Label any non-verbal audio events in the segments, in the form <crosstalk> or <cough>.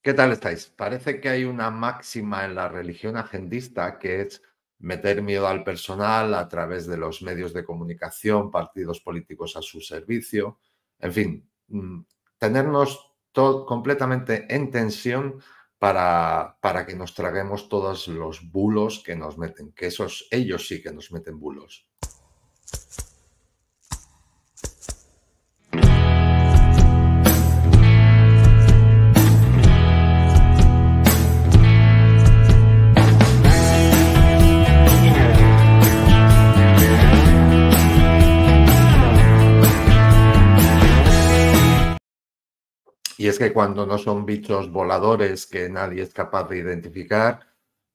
¿Qué tal estáis? Parece que hay una máxima en la religión agendista que es meter miedo al personal a través de los medios de comunicación, partidos políticos a su servicio, en fin, mm, tenernos completamente en tensión para, para que nos traguemos todos los bulos que nos meten, que esos ellos sí que nos meten bulos. Y es que cuando no son bichos voladores que nadie es capaz de identificar,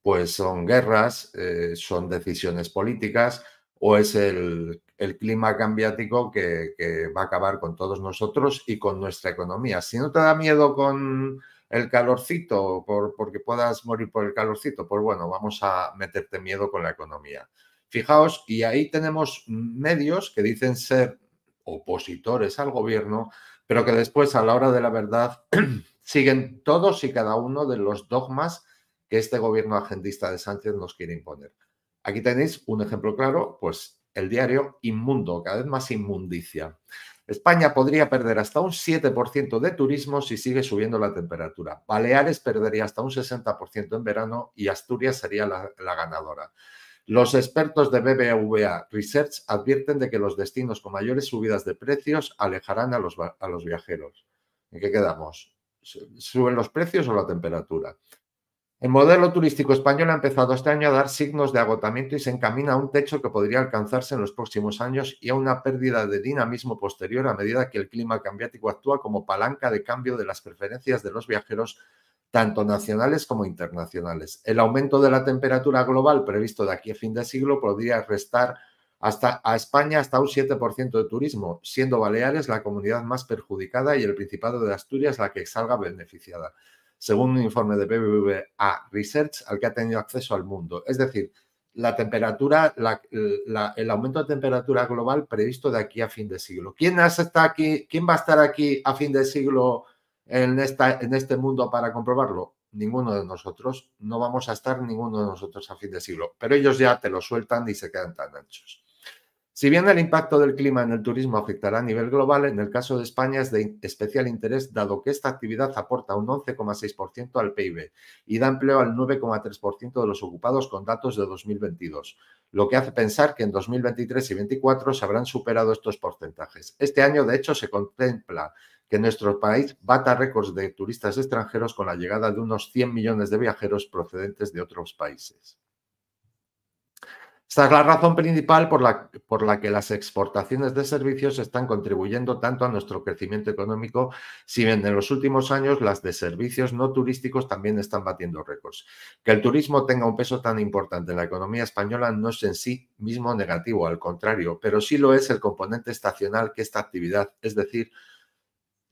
pues son guerras, eh, son decisiones políticas o es el, clima cambiático que, va a acabar con todos nosotros y con nuestra economía. Si no te da miedo con el calorcito, porque puedas morir por el calorcito, pues bueno, vamos a meterte miedo con la economía. Fijaos, y ahí tenemos medios que dicen ser opositores al gobierno, pero que después a la hora de la verdad <clears throat> siguen todos y cada uno de los dogmas que este gobierno agendista de Sánchez nos quiere imponer. Aquí tenéis un ejemplo claro, pues el diario inmundo, cada vez más inmundicia. España podría perder hasta un 7% de turismo si sigue subiendo la temperatura. Baleares perdería hasta un 60% en verano y Asturias sería la ganadora. Los expertos de BBVA Research advierten de que los destinos con mayores subidas de precios alejarán a los, viajeros. ¿En qué quedamos? ¿Suben los precios o la temperatura? El modelo turístico español ha empezado este año a dar signos de agotamiento y se encamina a un techo que podría alcanzarse en los próximos años y a una pérdida de dinamismo posterior a medida que el clima cambiático actúa como palanca de cambio de las preferencias de los viajeros tanto nacionales como internacionales. El aumento de la temperatura global previsto de aquí a fin de siglo podría restar hasta, a España hasta un 7% de turismo, siendo Baleares la comunidad más perjudicada y el Principado de Asturias la que salga beneficiada, según un informe de BBVA Research al que ha tenido acceso al mundo. Es decir, la temperatura, el aumento de temperatura global previsto de aquí a fin de siglo. ¿Quién, aquí, ¿Quién va a estar aquí a fin de siglo en, en este mundo para comprobarlo? Ninguno de nosotros, no vamos a estar ninguno de nosotros a fin de siglo, pero ellos ya te lo sueltan y se quedan tan anchos. Si bien el impacto del clima en el turismo afectará a nivel global, en el caso de España es de especial interés, dado que esta actividad aporta un 11,6% al PIB y da empleo al 9,3% de los ocupados con datos de 2022, lo que hace pensar que en 2023 y 2024 se habrán superado estos porcentajes. Este año, de hecho, se contempla que nuestro país bata récords de turistas extranjeros con la llegada de unos 100 millones de viajeros procedentes de otros países. Esta es la razón principal por la, por la, que las exportaciones de servicios están contribuyendo tanto a nuestro crecimiento económico, si bien en los últimos años las de servicios no turísticos también están batiendo récords. Que el turismo tenga un peso tan importante en la economía española no es en sí mismo negativo, al contrario, pero sí lo es el componente estacional que esta actividad, es decir,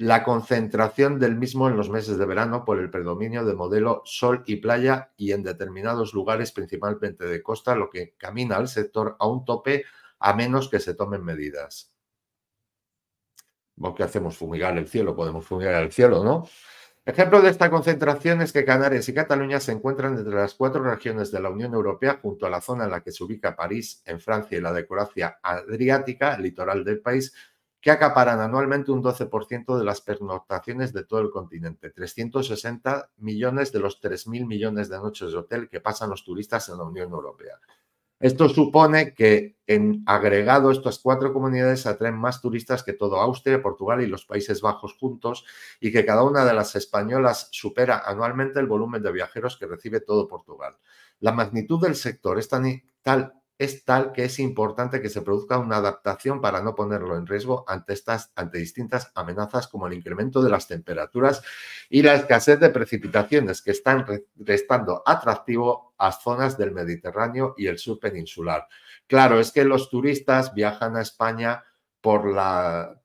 la concentración del mismo en los meses de verano por el predominio de modelo sol y playa y en determinados lugares, principalmente de costa, lo que camina al sector a un tope a menos que se tomen medidas. ¿Qué hacemos? Fumigar el cielo, podemos fumigar el cielo, ¿no? Ejemplo de esta concentración es que Canarias y Cataluña se encuentran entre las cuatro regiones de la Unión Europea, junto a la zona en la que se ubica París, en Francia, y la de Adriática, el litoral del país, que acaparan anualmente un 12% de las pernoctaciones de todo el continente, 360 millones de los 3.000 millones de noches de hotel que pasan los turistas en la Unión Europea. Esto supone que en agregado estas cuatro comunidades atraen más turistas que todo Austria, Portugal y los Países Bajos juntos y que cada una de las españolas supera anualmente el volumen de viajeros que recibe todo Portugal. La magnitud del sector es tan, tal es tal que es importante que se produzca una adaptación para no ponerlo en riesgo ante, estas, ante distintas amenazas como el incremento de las temperaturas y la escasez de precipitaciones que están restando atractivo a zonas del Mediterráneo y el sur peninsular. Claro, es que los turistas viajan a España por,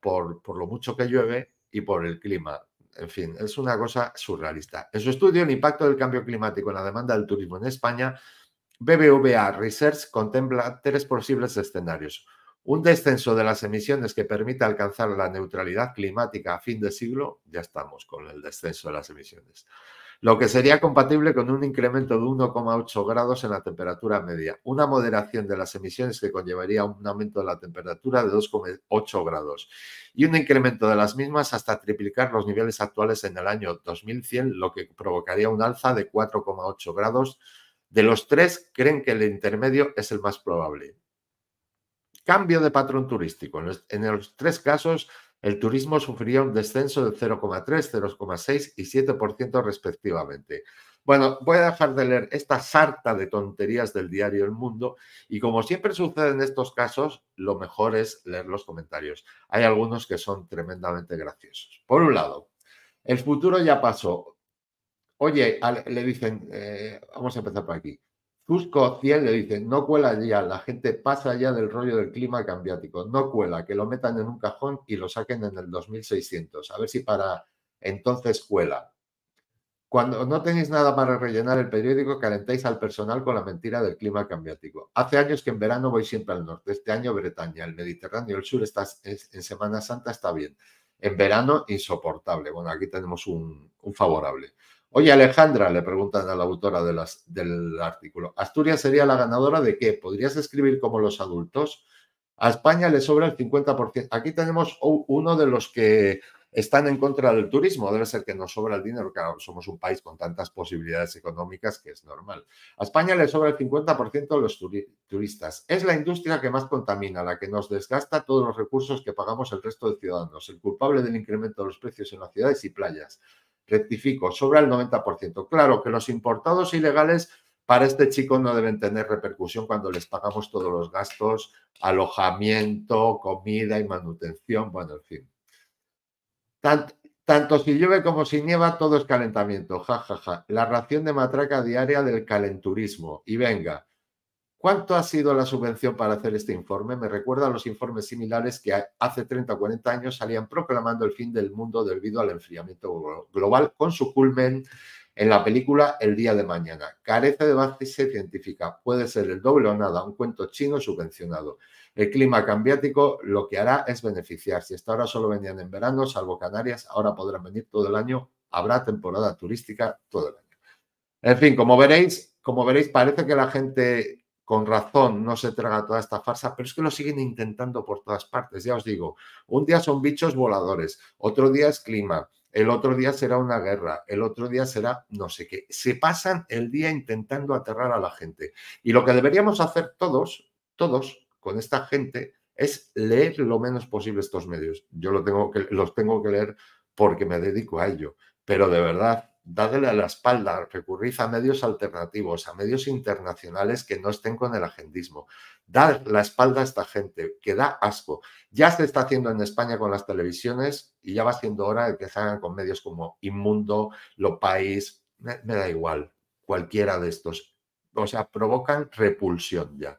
por lo mucho que llueve y por el clima. En fin, es una cosa surrealista. En su estudio, el impacto del cambio climático en la demanda del turismo en España, BBVA Research contempla tres posibles escenarios. Un descenso de las emisiones que permita alcanzar la neutralidad climática a fin de siglo, ya estamos con el descenso de las emisiones, lo que sería compatible con un incremento de 1,8 grados en la temperatura media, una moderación de las emisiones que conllevaría un aumento de la temperatura de 2,8 grados y un incremento de las mismas hasta triplicar los niveles actuales en el año 2100, lo que provocaría un alza de 4,8 grados de los tres, creen que el intermedio es el más probable. Cambio de patrón turístico. En los, tres casos, el turismo sufriría un descenso de 0,3, 0,6 y 7% respectivamente. Bueno, voy a dejar de leer esta sarta de tonterías del diario El Mundo y como siempre sucede en estos casos, lo mejor es leer los comentarios. Hay algunos que son tremendamente graciosos. Por un lado, el futuro ya pasó. Oye, le dicen, eh, vamos a empezar por aquí. Cusco 100 le dicen, no cuela ya, la gente pasa ya del rollo del clima cambiático, no cuela, que lo metan en un cajón y lo saquen en el 2600, a ver si para entonces cuela. Cuando no tenéis nada para rellenar el periódico, calentáis al personal con la mentira del clima cambiático. Hace años que en verano voy siempre al norte, este año Bretaña, el Mediterráneo, el sur en Semana Santa está bien, en verano insoportable. Bueno, aquí tenemos un favorable. Oye, Alejandra, le preguntan a la autora del artículo, ¿Asturias sería la ganadora de qué? ¿Podrías escribir como los adultos? A España le sobra el 50%. Aquí tenemos uno de los que están en contra del turismo. Debe ser que nos sobra el dinero, que somos un país con tantas posibilidades económicas que es normal. A España le sobra el 50% de los turistas. Es la industria que más contamina, la que nos desgasta todos los recursos que pagamos el resto de ciudadanos, el culpable del incremento de los precios en las ciudades y playas rectifico, sobre el 90%. Claro que los importados ilegales para este chico no deben tener repercusión cuando les pagamos todos los gastos, alojamiento, comida y manutención, bueno, en fin. tanto si llueve como si nieva, todo es calentamiento, Ja, Ja, ja. La ración de matraca diaria del calenturismo. Y venga, ¿Cuánto ha sido la subvención para hacer este informe? Me recuerda a los informes similares que hace 30 o 40 años salían proclamando el fin del mundo debido al enfriamiento global, con su culmen en la película El día de mañana. Carece de base científica, puede ser el doble o nada, un cuento chino subvencionado. El clima cambiático lo que hará es beneficiar. Si hasta ahora solo venían en verano, salvo Canarias, ahora podrán venir todo el año, habrá temporada turística todo el año. En fin, como veréis, como veréis, parece que la gente con razón no se traga toda esta farsa, pero es que lo siguen intentando por todas partes. Ya os digo, un día son bichos voladores, otro día es clima, el otro día será una guerra, el otro día será no sé qué. Se pasan el día intentando aterrar a la gente. Y lo que deberíamos hacer todos, todos, con esta gente, es leer lo menos posible estos medios. Yo lo tengo que, los tengo que leer porque me dedico a ello, pero de verdad dadle a la espalda, recurrid a medios alternativos, a medios internacionales que no estén con el agendismo. Dar la espalda a esta gente, que da asco. Ya se está haciendo en España con las televisiones y ya va siendo hora de que se hagan con medios como Inmundo, Lo País, me da igual, cualquiera de estos. O sea, provocan repulsión ya.